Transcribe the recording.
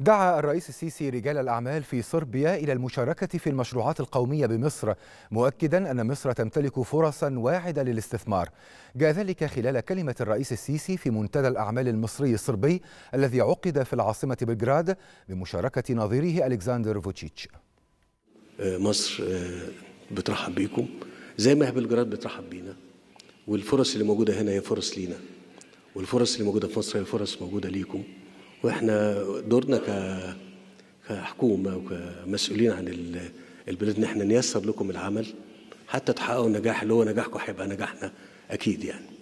دعا الرئيس السيسي رجال الأعمال في صربيا إلى المشاركة في المشروعات القومية بمصر مؤكدا أن مصر تمتلك فرصا واعدة للاستثمار جاء ذلك خلال كلمة الرئيس السيسي في منتدى الأعمال المصري الصربي الذي عقد في العاصمة بلغراد بمشاركة نظيره ألكسندر فوتشيتش آه، مصر آه، بترحب بكم زي ما بلغراد بترحب بينا والفرص اللي موجودة هنا هي فرص لينا والفرص اللي موجودة في مصر هي فرص موجودة ليكم واحنا دورنا كحكومه وكمسؤولين عن البلاد ان احنا نيسر لكم العمل حتى تحققوا النجاح اللي هو نجاحكم هيبقى نجاحنا اكيد يعني